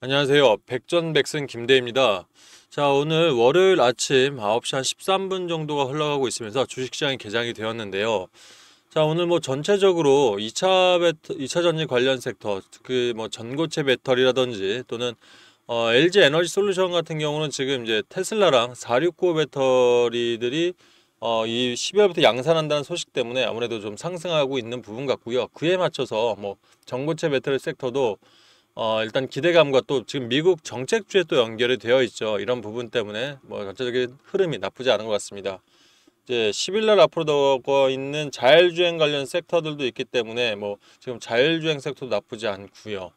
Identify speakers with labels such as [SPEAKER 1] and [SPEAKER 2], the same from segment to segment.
[SPEAKER 1] 안녕하세요. 백전백승 김대입니다. 자, 오늘 월요일 아침 9시 한 13분 정도가 흘러가고 있으면서 주식시장이 개장이 되었는데요. 자, 오늘 뭐 전체적으로 2차 배터, 2차 전지 관련 섹터, 그 뭐 전고체 배터리라든지 또는 어, LG 에너지 솔루션 같은 경우는 지금 이제 테슬라랑 469 배터리들이 어, 이 12월부터 양산한다는 소식 때문에 아무래도 좀 상승하고 있는 부분 같고요. 그에 맞춰서 뭐 전고체 배터리 섹터도 어, 일단 기대감과 또 지금 미국 정책주에 또 연결이 되어 있죠. 이런 부분 때문에 뭐 전체적인 흐름이 나쁘지 않은 것 같습니다. 이제 10일날 앞으로 나 있는 자율주행 관련 섹터들도 있기 때문에 뭐 지금 자율주행 섹터도 나쁘지 않고요.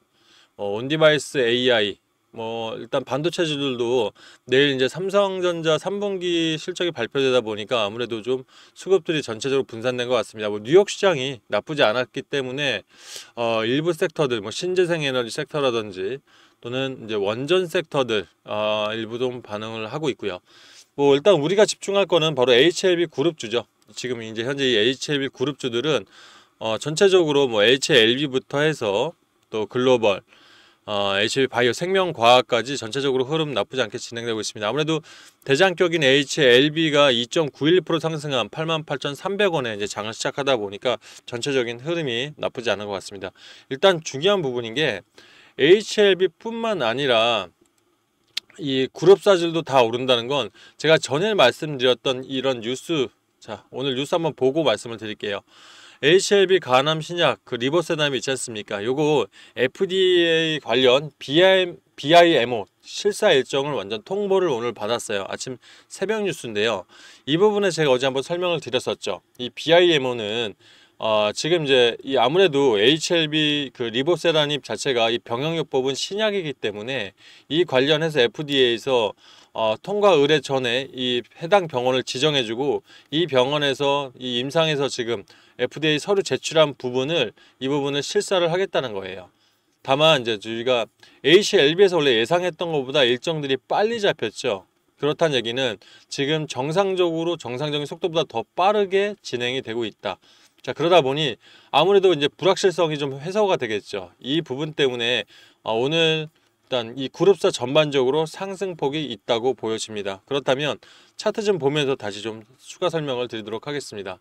[SPEAKER 1] 어, 온디바이스 AI 뭐 일단 반도체주들도 내일 이제 삼성전자 3분기 실적이 발표되다 보니까 아무래도 좀 수급들이 전체적으로 분산된 것 같습니다. 뭐 뉴욕 시장이 나쁘지 않았기 때문에 어 일부 섹터들 뭐 신재생 에너지 섹터라든지 또는 이제 원전 섹터들 어 일부 좀 반응을 하고 있고요. 뭐 일단 우리가 집중할 거는 바로 HLB 그룹주죠. 지금 이제 현재 이 HLB 그룹주들은 어 전체적으로 뭐 HLB부터 해서 또 글로벌 어, HIV 바이오 생명과학까지 전체적으로 흐름 나쁘지 않게 진행되고 있습니다. 아무래도 대장격인 HLB가 2.91% 상승한 88,300원에 이제 장을 시작하다 보니까 전체적인 흐름이 나쁘지 않은 것 같습니다. 일단 중요한 부분인 게 HLB뿐만 아니라 이 그룹 사질도 다 오른다는 건 제가 전에 말씀드렸던 이런 뉴스 자 오늘 뉴스 한번 보고 말씀을 드릴게요. HLB 간암 신약 그 리보세담 있지 않습니까? 요거 FDA 관련 BIM, BIMO 실사 일정을 완전 통보를 오늘 받았어요. 아침 새벽 뉴스인데요. 이 부분에 제가 어제 한번 설명을 드렸었죠. 이 BIMO는 어, 지금 이제 이 아무래도 HLB 그 리보세라닙 자체가 이 병역요법은 신약이기 때문에 이 관련해서 FDA에서 어, 통과 의뢰 전에 이 해당 병원을 지정해주고 이 병원에서 이 임상에서 지금 FDA 서류 제출한 부분을 이 부분을 실사를 하겠다는 거예요. 다만 이제 저희가 ACLB에서 원래 예상했던 것보다 일정들이 빨리 잡혔죠. 그렇다는 얘기는 지금 정상적으로 정상적인 속도보다 더 빠르게 진행이 되고 있다. 자 그러다 보니 아무래도 이제 불확실성이 좀 해소가 되겠죠. 이 부분 때문에 어, 오늘 일단 이 그룹사 전반적으로 상승폭이 있다고 보여집니다. 그렇다면 차트 좀 보면서 다시 좀 추가 설명을 드리도록 하겠습니다.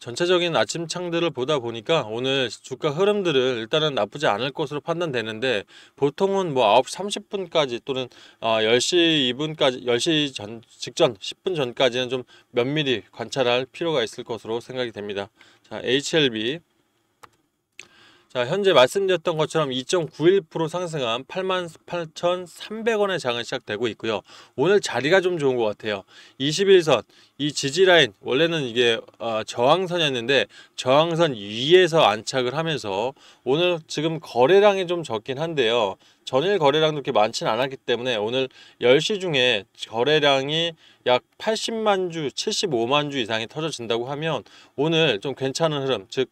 [SPEAKER 1] 전체적인 아침 창들을 보다 보니까 오늘 주가 흐름들은 일단은 나쁘지 않을 것으로 판단되는데 보통은 뭐 9시 30분까지 또는 어 아, 10시 2분까지 10시 전 직전 10분 전까지는 좀 면밀히 관찰할 필요가 있을 것으로 생각이 됩니다. 자, HLB 자, 현재 말씀드렸던 것처럼 2.91% 상승한 88,300원의 장은 시작되고 있고요. 오늘 자리가 좀 좋은 것 같아요. 21선, 이 지지라인, 원래는 이게 어, 저항선이었는데 저항선 위에서 안착을 하면서 오늘 지금 거래량이 좀 적긴 한데요. 전일 거래량도 그렇게 많지는 않았기 때문에 오늘 10시 중에 거래량이 약 80만 주, 75만 주 이상이 터져진다고 하면 오늘 좀 괜찮은 흐름, 즉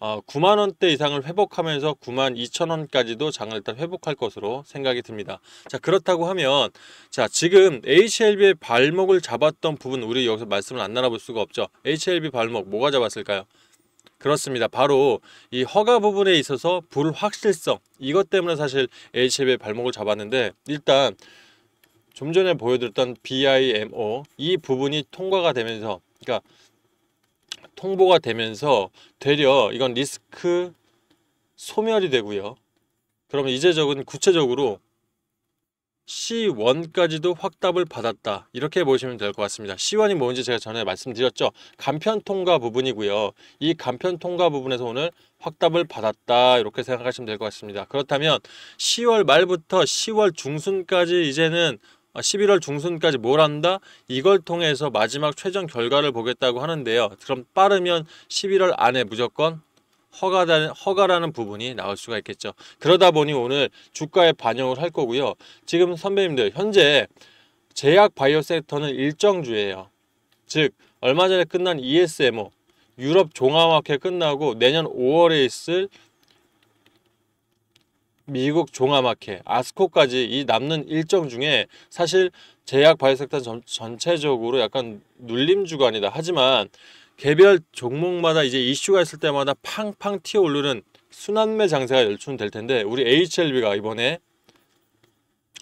[SPEAKER 1] 어, 9만 원대 이상을 회복하면서 9만 2천 원까지도 장을 일단 회복할 것으로 생각이 듭니다. 자 그렇다고 하면 자 지금 HLB의 발목을 잡았던 부분 우리 여기서 말씀을 안 나눠볼 수가 없죠. HLB 발목 뭐가 잡았을까요? 그렇습니다. 바로 이 허가 부분에 있어서 불확실성 이것 때문에 사실 HLB의 발목을 잡았는데 일단 좀 전에 보여드렸던 BIMO 이 부분이 통과가 되면서 그러니까 통보가 되면서 되려 이건 리스크 소멸이 되고요. 그러면 이제적은 구체적으로 C1까지도 확답을 받았다. 이렇게 보시면 될 것 같습니다. C1이 뭔지 제가 전에 말씀드렸죠. 간편 통과 부분이고요. 이 간편 통과 부분에서 오늘 확답을 받았다. 이렇게 생각하시면 될 것 같습니다. 그렇다면 10월 말부터 10월 중순까지 이제는 11월 어, 중순까지 뭘 한다? 이걸 통해서 마지막 최종 결과를 보겠다고 하는데요. 그럼 빠르면 11월 안에 무조건 허가라는, 허가라는 부분이 나올 수가 있겠죠. 그러다 보니 오늘 주가에 반영을 할 거고요. 지금 선배님들 현재 제약 바이오 섹터는 일정주예요. 즉 얼마 전에 끝난 ESMO 유럽 종합학회 끝나고 내년 5월에 있을 미국 종합마켓 아스코까지 이 남는 일정 중에 사실 제약 바이섹터 전, 전체적으로 약간 눌림 주간이다. 하지만 개별 종목마다 이제 이슈가 있을 때마다 팡팡 튀어 오르는 순환매 장세가 열출될 텐데 우리 HLB가 이번에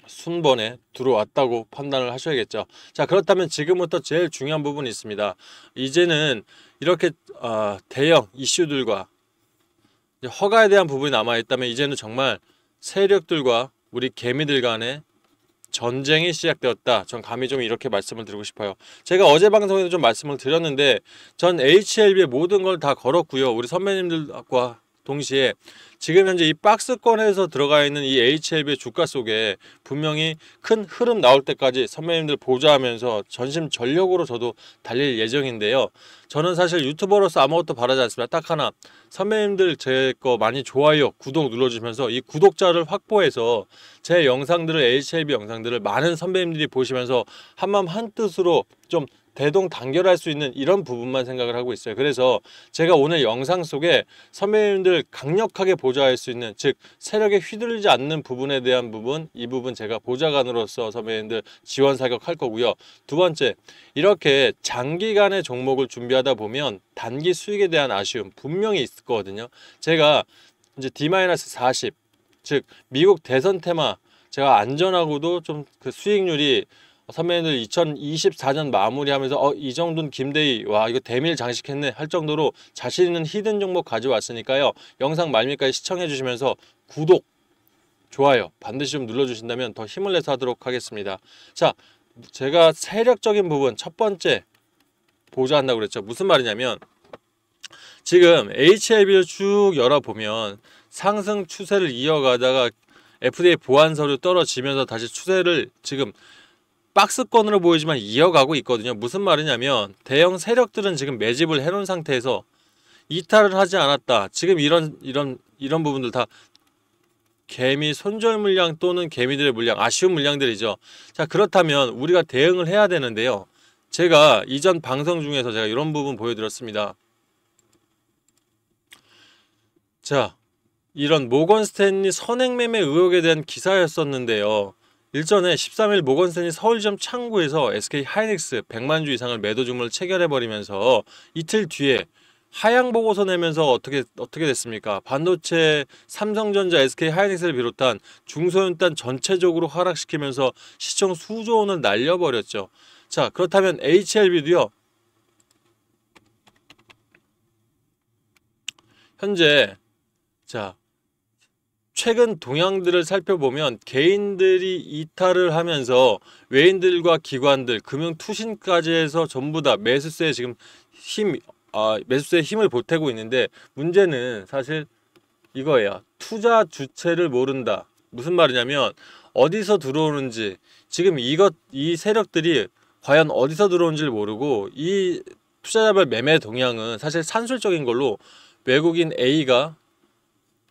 [SPEAKER 1] 순번에 들어왔다고 판단을 하셔야겠죠. 자 그렇다면 지금부터 제일 중요한 부분이 있습니다. 이제는 이렇게 어, 대형 이슈들과 허가에 대한 부분이 남아있다면 이제는 정말 세력들과 우리 개미들 간의 전쟁이 시작되었다. 전 감히 좀 이렇게 말씀을 드리고 싶어요. 제가 어제 방송에도 좀 말씀을 드렸는데 전 HLB의 모든 걸 다 걸었고요. 우리 선배님들과 동시에 지금 현재 이 박스권에서 들어가 있는 이 HLB의 주가 속에 분명히 큰 흐름 나올 때까지 선배님들 보좌하면서 전심 전력으로 저도 달릴 예정인데요. 저는 사실 유튜버로서 아무것도 바라지 않습니다. 딱 하나 선배님들 제 거 많이 좋아요, 구독 눌러주시면서 이 구독자를 확보해서 제 영상들을 HLB 영상들을 많은 선배님들이 보시면서 한마음 한뜻으로 좀 대동 단결할 수 있는 이런 부분만 생각을 하고 있어요. 그래서 제가 오늘 영상 속에 선배님들 강력하게 보좌할 수 있는 즉 세력에 휘둘리지 않는 부분에 대한 부분 이 부분 제가 보좌관으로서 선배님들 지원 사격할 거고요. 두 번째 이렇게 장기간의 종목을 준비하다 보면 단기 수익에 대한 아쉬움 분명히 있을 거거든요. 제가 이제 D-40 즉 미국 대선 테마 제가 안전하고도 좀 그 수익률이 선배님들 2024년 마무리하면서 어, 이 정도는 김대희 와 이거 대밀 장식했네 할 정도로 자신 있는 히든 종목 가져왔으니까요. 영상 말미까지 시청해 주시면서 구독, 좋아요 반드시 좀 눌러주신다면 더 힘을 내서 하도록 하겠습니다. 자, 제가 세력적인 부분 첫 번째 보조한다고 그랬죠. 무슨 말이냐면 지금 HIB를 쭉 열어보면 상승 추세를 이어가다가 FDA 보안서류 떨어지면서 다시 추세를 지금 박스권으로 보이지만 이어가고 있거든요. 무슨 말이냐면 대형 세력들은 지금 매집을 해놓은 상태에서 이탈을 하지 않았다. 지금 이런 이런 이런 부분들 다 개미 손절 물량 또는 개미들의 물량 아쉬운 물량들이죠. 자 그렇다면 우리가 대응을 해야 되는데요. 제가 이전 방송 중에서 제가 이런 부분 보여드렸습니다. 자 이런 모건 스탠리 선행매매 의혹에 대한 기사였었는데요. 일전에 13일 모건슨이 서울점 창구에서 SK 하이닉스 100만 주 이상을 매도 주문을 체결해버리면서 이틀 뒤에 하향 보고서 내면서 어떻게 어떻게 됐습니까? 반도체 삼성전자 SK 하이닉스를 비롯한 중소연단 전체적으로 하락시키면서 시청 수조 원을 날려버렸죠. 자 그렇다면 HLB도요. 현재 자 최근 동향들을 살펴보면 개인들이 이탈을 하면서 외인들과 기관들, 금융 투신까지 해서 전부 다 매수세에 지금 힘, 아, 매수세에 힘을 보태고 있는데 문제는 사실 이거예요. 투자 주체를 모른다. 무슨 말이냐면 어디서 들어오는지 지금 이것 이 세력들이 과연 어디서 들어오는지를 모르고 이 투자자별 매매 동향은 사실 산술적인 걸로 외국인 A가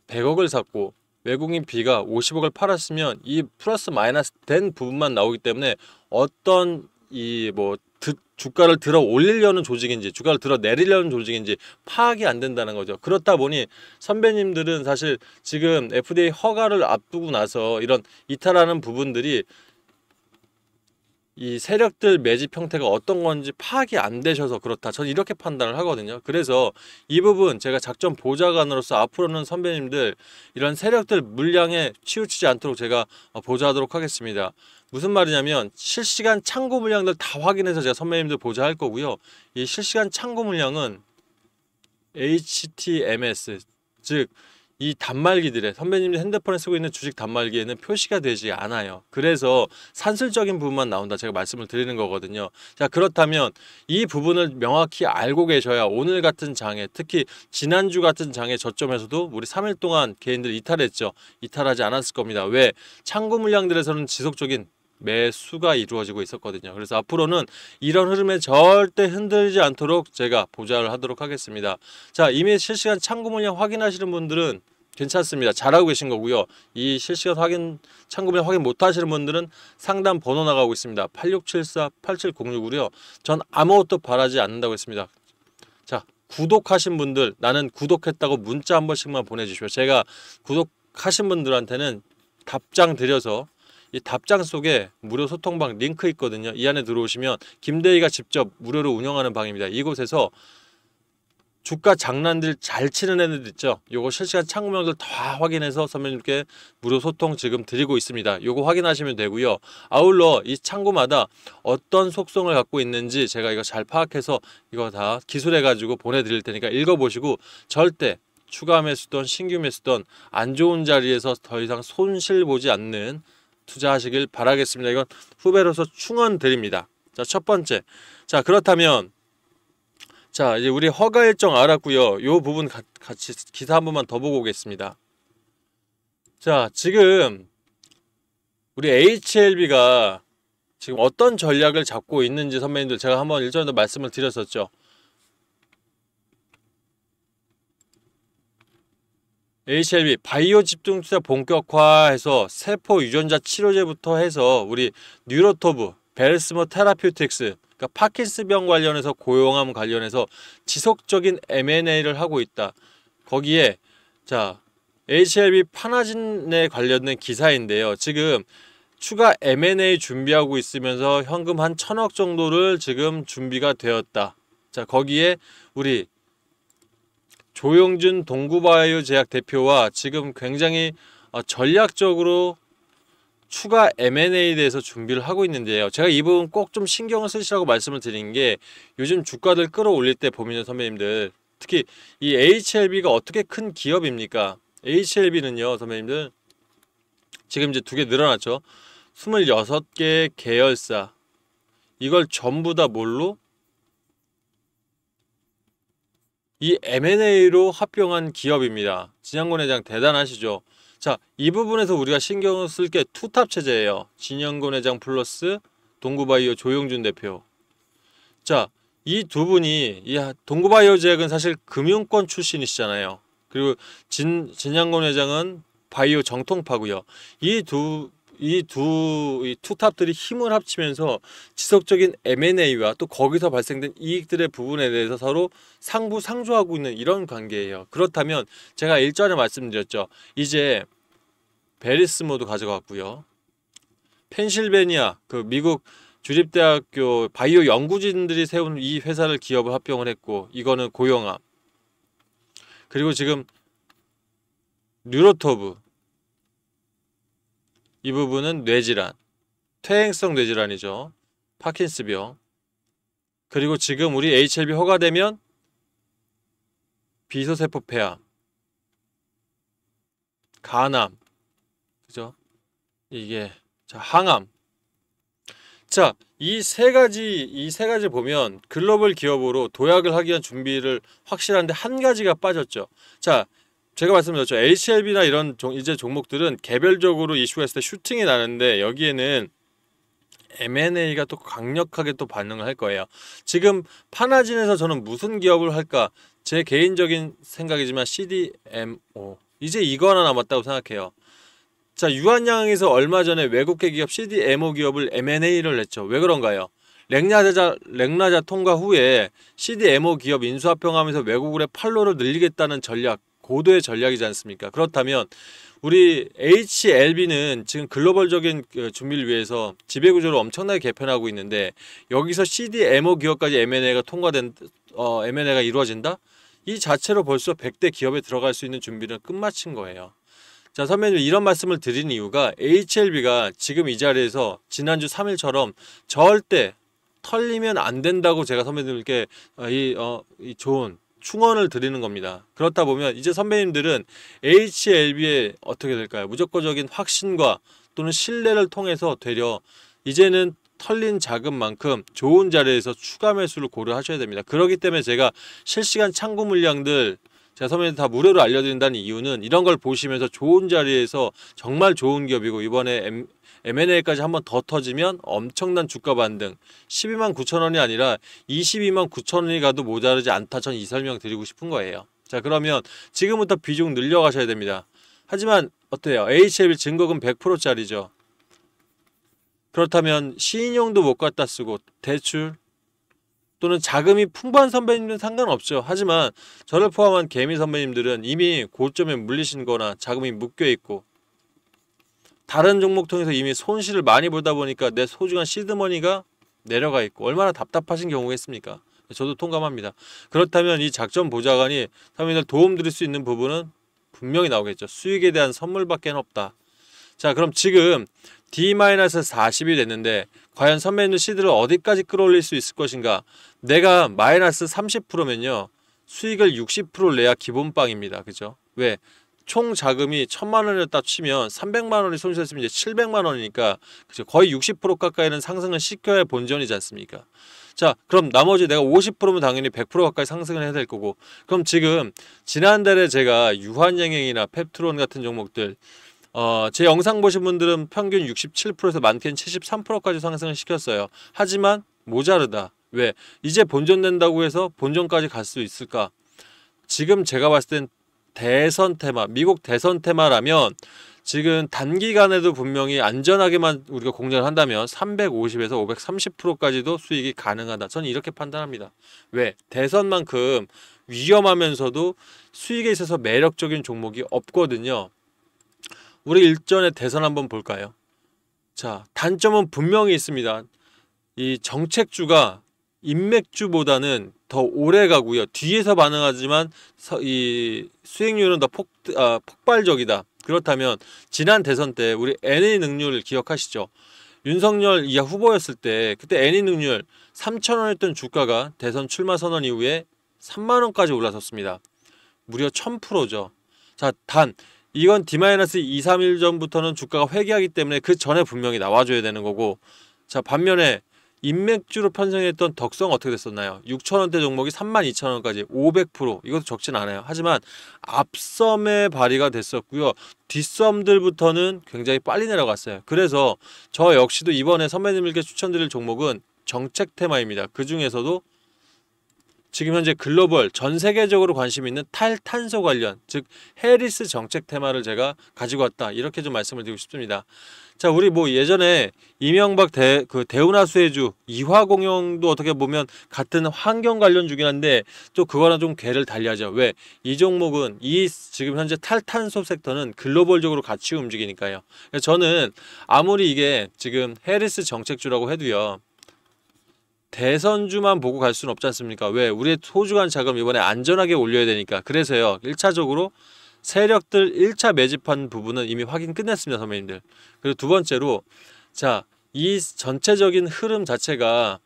[SPEAKER 1] 100억을 샀고 외국인 B가 50억을 팔았으면 이 플러스 마이너스 된 부분만 나오기 때문에 어떤 이 뭐 주가를 들어 올리려는 조직인지 주가를 들어 내리려는 조직인지 파악이 안 된다는 거죠. 그렇다 보니 선배님들은 사실 지금 FDA 허가를 앞두고 나서 이런 이탈하는 부분들이 이 세력들 매집 형태가 어떤 건지 파악이 안 되셔서 그렇다. 저는 이렇게 판단을 하거든요. 그래서 이 부분 제가 작전 보좌관으로서 앞으로는 선배님들 이런 세력들 물량에 치우치지 않도록 제가 어, 보좌하도록 하겠습니다. 무슨 말이냐면 실시간 창고 물량들 다 확인해서 제가 선배님들 보좌할 거고요. 이 실시간 창고 물량은 HTMS 즉이 단말기들의 선배님들 핸드폰에 쓰고 있는 주식 단말기에는 표시가 되지 않아요. 그래서 산술적인 부분만 나온다. 제가 말씀을 드리는 거거든요. 자, 그렇다면 이 부분을 명확히 알고 계셔야 오늘 같은 장에 특히 지난주 같은 장에 저점에서도 우리 3일 동안 개인들 이탈했죠. 이탈하지 않았을 겁니다. 왜? 창구 물량들에서는 지속적인 매수가 이루어지고 있었거든요. 그래서 앞으로는 이런 흐름에 절대 흔들리지 않도록 제가 보좌를 하도록 하겠습니다. 자, 이미 실시간 창구 물량 확인하시는 분들은 괜찮습니다. 잘하고 계신 거고요. 이 실시간 확인 창구 물량 확인 못 하시는 분들은 상담 번호 나가고 있습니다. 8674-8706이고요. 전 아무것도 바라지 않는다고 했습니다. 자, 구독하신 분들 나는 구독했다고 문자 한 번씩만 보내주십시오. 제가 구독하신 분들한테는 답장 드려서 이 답장 속에 무료 소통방 링크 있거든요. 이 안에 들어오시면 김대희가 직접 무료로 운영하는 방입니다. 이곳에서 주가 장난들 잘 치는 애들 있죠. 요거 실시간 창구명들 다 확인해서 선배님께 무료 소통 지금 드리고 있습니다. 요거 확인하시면 되고요. 아울러 이 창구마다 어떤 속성을 갖고 있는지 제가 이거 잘 파악해서 이거 다 기술해가지고 보내드릴 테니까 읽어보시고 절대 추가 매수던 신규 매수던 안 좋은 자리에서 더 이상 손실 보지 않는 투자하시길 바라겠습니다. 이건 후배로서 충원드립니다. 자, 첫 번째. 자, 그렇다면 자, 이제 우리 허가 일정 알았고요. 요 부분 가, 같이 기사 한 번만 더 보고 오겠습니다. 자, 지금 우리 HLB가 지금 어떤 전략을 잡고 있는지 선배님들 제가 한번 일전에도 말씀을 드렸었죠. HLB 바이오 집중 투자 본격화해서 세포 유전자 치료제부터 해서 우리 뉴로토브, 베르스머 테라퓨틱스, 그러니까 파킨스병 관련해서 고용함 관련해서 지속적인 M&A를 하고 있다. 거기에 자 HLB 파나진에 관련된 기사인데요. 지금 추가 M&A 준비하고 있으면서 현금 한 천억 정도를 지금 준비가 되었다. 자 거기에 우리 조영준 동구바이오 제약 대표와 지금 굉장히 어, 전략적으로 추가 M&A에 대해서 준비를 하고 있는데요. 제가 이 부분 꼭 좀 신경을 쓰시라고 말씀을 드린 게 요즘 주가들 끌어올릴 때 보면 선배님들 특히 이 HLB가 어떻게 큰 기업입니까? HLB는요, 선배님들 지금 이제 두 개 늘어났죠. 26개 계열사 이걸 전부 다 뭘로 이 M&A로 합병한 기업입니다. 진영곤 회장 대단하시죠? 자, 이 부분에서 우리가 신경을 쓸게 투탑 체제예요. 진영곤 회장 플러스 동구바이오 조용준 대표. 자, 이 두 분이 동구바이오 제약은 사실 금융권 출신이시잖아요. 그리고 진 진양곤 회장은 바이오 정통파고요. 이두 이두 이 투탑들이 힘을 합치면서 지속적인 M&A와 또 거기서 발생된 이익들의 부분에 대해서 서로 상부 상조하고 있는 이런 관계예요. 그렇다면 제가 일전에 말씀드렸죠. 이제 베리스모도 가져갔고요. 펜실베니아 그 미국 주립대학교 바이오 연구진들이 세운 이 회사를 기업을 합병을 했고 이거는 고영암 그리고 지금 뉴로토브 이 부분은 뇌질환, 퇴행성 뇌질환이죠. 파킨스병. 그리고 지금 우리 HLB 허가되면 비소세포 폐암, 간암, 그죠? 이게 자, 항암. 자, 이 세 가지 이 세 가지 보면 글로벌 기업으로 도약을 하기 위한 준비를 확실한데 한 가지가 빠졌죠. 자, 제가 말씀드렸죠. h l b 나 이런 종, 이제 종목들은 개별적으로 이슈가있을때 슈팅이 나는데 여기에는 M&A가 또 강력하게 또 반응을 할 거예요. 지금 파나진에서 저는 무슨 기업을 할까? 제 개인적인 생각이지만 CDMO 이제 이거 하나 남았다고 생각해요. 자 유한양에서 얼마 전에 외국계 기업 CDMO 기업을 M&A를 냈죠왜 그런가요? 렉나자 렉나자 통과 후에 CDMO 기업 인수합병하면서 외국으로의 팔로를 늘리겠다는 전략 고도의 전략이지 않습니까? 그렇다면 우리 HLB는 지금 글로벌적인 그 준비를 위해서 지배구조를 엄청나게 개편하고 있는데 여기서 CDMO 기업까지 M&A가 통과된 어, M&A가 이루어진다? 이 자체로 벌써 100대 기업에 들어갈 수 있는 준비는 끝마친 거예요. 자 선배님 이런 말씀을 드린 이유가 HLB가 지금 이 자리에서 지난주 3일처럼 절대 털리면 안 된다고 제가 선배님께 어, 이, 어, 이 좋은 충원을 드리는 겁니다. 그렇다 보면 이제 선배님들은 HLB에 어떻게 될까요? 무조건적인 확신과 또는 신뢰를 통해서 되려 이제는 털린 자금만큼 좋은 자리에서 추가 매수를 고려하셔야 됩니다. 그러기 때문에 제가 실시간 창구 물량들 제가 선배님 다 무료로 알려드린다는 이유는 이런 걸 보시면서 좋은 자리에서 정말 좋은 기업이고 이번에 M&A까지 한 번 더 터지면 엄청난 주가 반등 12만 9천 원이 아니라 22만 9천 원이 가도 모자르지 않다 전 이 설명 드리고 싶은 거예요 자 그러면 지금부터 비중 늘려가셔야 됩니다 하지만 어때요 HL 증거금 100%짜리죠 그렇다면 시인용도 못 갖다 쓰고 대출 또는 자금이 풍부한 선배님들은 상관없죠. 하지만 저를 포함한 개미 선배님들은 이미 고점에 물리신 거나 자금이 묶여 있고 다른 종목 통해서 이미 손실을 많이 보다 보니까 내 소중한 시드머니가 내려가 있고 얼마나 답답하신 경우겠습니까? 저도 통감합니다. 그렇다면 이 작전 보좌관이 타민들 도움 드릴 수 있는 부분은 분명히 나오겠죠. 수익에 대한 선물밖에 없다. 자 그럼 지금 D-40이 됐는데 과연 선배님들 시드를 어디까지 끌어올릴 수 있을 것인가? 내가 마이너스 30%면요. 수익을 60% 내야 기본빵입니다. 그죠? 왜? 총 자금이 천만 원이었다 치면 삼백만 원이 손실했으면 이제 칠백만 원이니까 거의 육십 프로 가까이는 상승을 시켜야 본전이지 않습니까? 자, 그럼 나머지 내가 오십 프로면 당연히 백 프로 가까이 상승을 해야 될 거고. 그럼 지금 지난달에 제가 유한양행이나 펩트론 같은 종목들 어, 제 영상 보신 분들은 평균 육십칠 프로에서 많게는 칠십삼 프로까지 상승을 시켰어요. 하지만 모자르다. 왜? 이제 본전 된다고 해서 본전까지 갈 수 있을까? 지금 제가 봤을 땐 대선 테마, 미국 대선 테마라면 지금 단기간에도 분명히 안전하게만 우리가 공전을 한다면 350에서 530%까지도 수익이 가능하다. 저는 이렇게 판단합니다. 왜? 대선만큼 위험하면서도 수익에 있어서 매력적인 종목이 없거든요. 우리 일전에 대선 한번 볼까요? 자, 단점은 분명히 있습니다. 이 정책주가 인맥주보다는 더 오래 가고요. 뒤에서 반응하지만 이 수익률은 더 폭, 아, 폭발적이다. 그렇다면 지난 대선 때 우리 NA 능률 기억하시죠? 윤석열 이하 후보였을 때 그때 NA 능률 3천원이었던 주가가 대선 출마 선언 이후에 3만원까지 올라섰습니다. 무려 1000%죠. 자, 단 이건 D-2, 3일 전부터는 주가가 회귀하기 때문에 그 전에 분명히 나와줘야 되는 거고 자 반면에 인맥주로 편성했던 덕성 어떻게 됐었나요? 6천원대 종목이 32,000원까지 500% 이것도 적진 않아요. 하지만 앞섬에 발휘가 됐었고요. 뒷섬들부터는 굉장히 빨리 내려갔어요. 그래서 저 역시도 이번에 선배님들께 추천드릴 종목은 정책 테마입니다. 그 중에서도 지금 현재 글로벌 전 세계적으로 관심 있는 탈탄소 관련 즉 해리스 정책 테마를 제가 가지고 왔다 이렇게 좀 말씀을 드리고 싶습니다. 자 우리 뭐 예전에 이명박 대 그대운하 수혜주 이화 공영도 어떻게 보면 같은 환경 관련 주긴 한데 또 그거랑 좀 괴를 달리하죠. 왜 이 종목은 이 지금 현재 탈탄소 섹터는 글로벌적으로 같이 움직이니까요. 저는 아무리 이게 지금 해리스 정책주라고 해도요. 대선주만 보고 갈 수는 없지 않습니까? 왜? 우리의 소중한 자금 이번에 안전하게 올려야 되니까. 그래서요. 1차적으로 세력들 1차 매집한 부분은 이미 확인 끝냈습니다. 선배님들. 그리고 두 번째로 자, 이 전체적인 흐름 자체가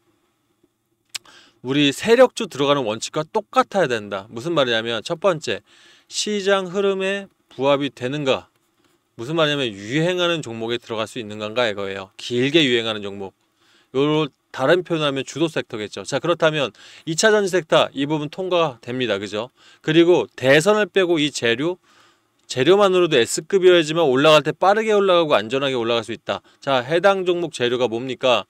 [SPEAKER 1] 우리 세력주 들어가는 원칙과 똑같아야 된다. 무슨 말이냐면 첫 번째, 시장 흐름에 부합이 되는가? 무슨 말이냐면 유행하는 종목에 들어갈 수 있는가 건 이거예요. 길게 유행하는 종목. 요럴 다른 표현하면 주도 섹터겠죠. 자 그렇다면 2차 전지 섹터 이 부분 통과됩니다. 그죠? 그리고 대선을 빼고 이 재료 재료만으로도 S급이어야지만 올라갈 때 빠르게 올라가고 안전하게 올라갈 수 있다. 자 해당 종목 재료가 뭡니까?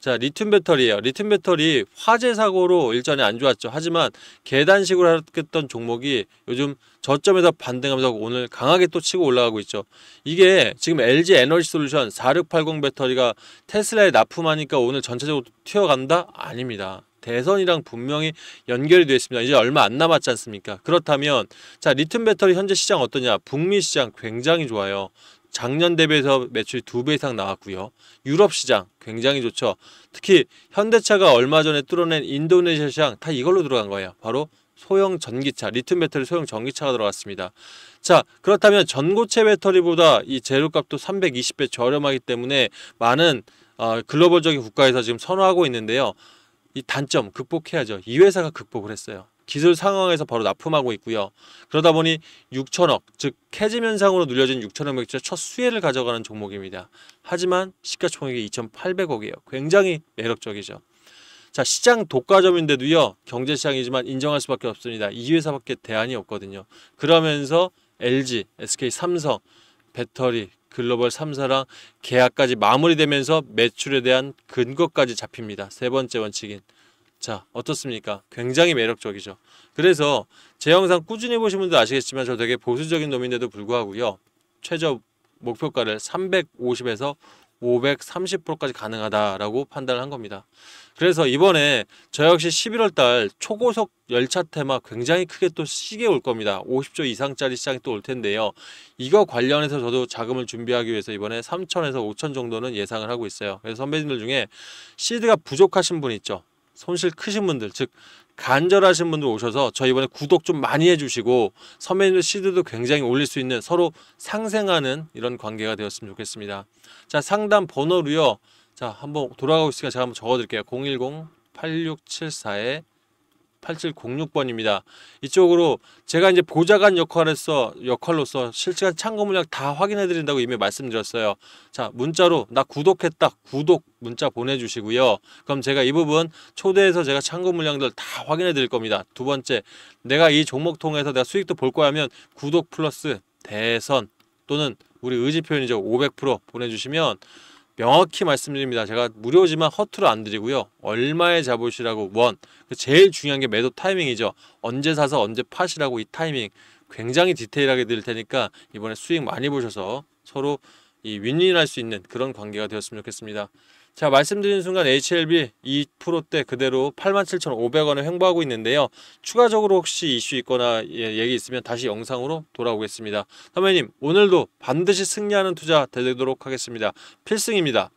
[SPEAKER 1] 자, 리튬 배터리에요 리튬 배터리 화재 사고로 일전에 안 좋았죠. 하지만 계단식으로 했던 종목이 요즘 저점에서 반등하면서 오늘 강하게 또 치고 올라가고 있죠. 이게 지금 LG 에너지 솔루션 4680 배터리가 테슬라에 납품하니까 오늘 전체적으로 튀어간다? 아닙니다. 대선이랑 분명히 연결이 되어 있습니다. 이제 얼마 안 남았지 않습니까? 그렇다면 자 리튬 배터리 현재 시장 어떠냐? 북미 시장 굉장히 좋아요. 작년 대비해서 매출이 두 배 이상 나왔고요. 유럽 시장 굉장히 좋죠. 특히 현대차가 얼마 전에 뚫어낸 인도네시아 시장 다 이걸로 들어간 거예요. 바로 소형 전기차, 리튬 배터리 소형 전기차가 들어갔습니다. 자, 그렇다면 전고체 배터리보다 이 재료값도 320배 저렴하기 때문에 많은 어, 글로벌적인 국가에서 지금 선호하고 있는데요. 이 단점 극복해야죠. 이 회사가 극복을 했어요. 기술 상황에서 바로 납품하고 있고요. 그러다 보니 6천억, 즉 캐즘 현상으로 눌려진 6천억 매출의 첫 수혜를 가져가는 종목입니다. 하지만 시가총액이 2,800억이에요. 굉장히 매력적이죠. 자 시장 독과점인데도요 경제시장이지만 인정할 수밖에 없습니다. 이 회사밖에 대안이 없거든요. 그러면서 LG, SK, 삼성, 배터리, 글로벌 삼사랑 계약까지 마무리되면서 매출에 대한 근거까지 잡힙니다. 세 번째 원칙인 자 어떻습니까? 굉장히 매력적이죠. 그래서 제 영상 꾸준히 보신 분들 아시겠지만 저 되게 보수적인 놈인데도 불구하고요. 최저 목표가를 350에서 530%까지 가능하다라고 판단을 한 겁니다. 그래서 이번에 저 역시 11월 달 초고속 열차 테마 굉장히 크게 또시계올 겁니다. 50조 이상짜리 시장이 또 올 텐데요. 이거 관련해서 저도 자금을 준비하기 위해서 이번에 3천에서 5천 정도는 예상을 하고 있어요. 그래서 선배님들 중에 시드가 부족하신 분 있죠. 손실 크신 분들 즉 간절하신 분들 오셔서 저 이번에 구독 좀 많이 해주시고 선배님들 시드도 굉장히 올릴 수 있는 서로 상생하는 이런 관계가 되었으면 좋겠습니다. 자 상담 번호로요. 자 한번 돌아가고 있으니까 제가 한번 적어드릴게요. 010 8674에 8706번입니다. 이쪽으로 제가 이제 보좌관 역할에서 역할로서 실시간 참고 문약 다 확인해 드린다고 이미 말씀드렸어요. 자, 문자로 나 구독했다. 구독 문자 보내 주시고요. 그럼 제가 이 부분 초대해서 제가 참고 물량들 다 확인해 드릴 겁니다. 두 번째, 내가 이 종목 통해서 내가 수익도 볼 거야면 구독 플러스 대선 또는 우리 의지 표현이죠. 500% 보내 주시면 명확히 말씀드립니다. 제가 무료지만 허투루 안 드리고요. 얼마에 잡으시라고 원. 그 제일 중요한 게 매도 타이밍이죠. 언제 사서 언제 파시라고 이 타이밍 굉장히 디테일하게 드릴 테니까 이번에 수익 많이 보셔서 서로 이 윈윈할 수 있는 그런 관계가 되었으면 좋겠습니다. 자 말씀드린 순간 HLB 2%대 그대로 87,500원을 횡보하고 있는데요. 추가적으로 혹시 이슈 있거나 예, 얘기 있으면 다시 영상으로 돌아오겠습니다. 선배님 오늘도 반드시 승리하는 투자 되도록 하겠습니다. 필승입니다.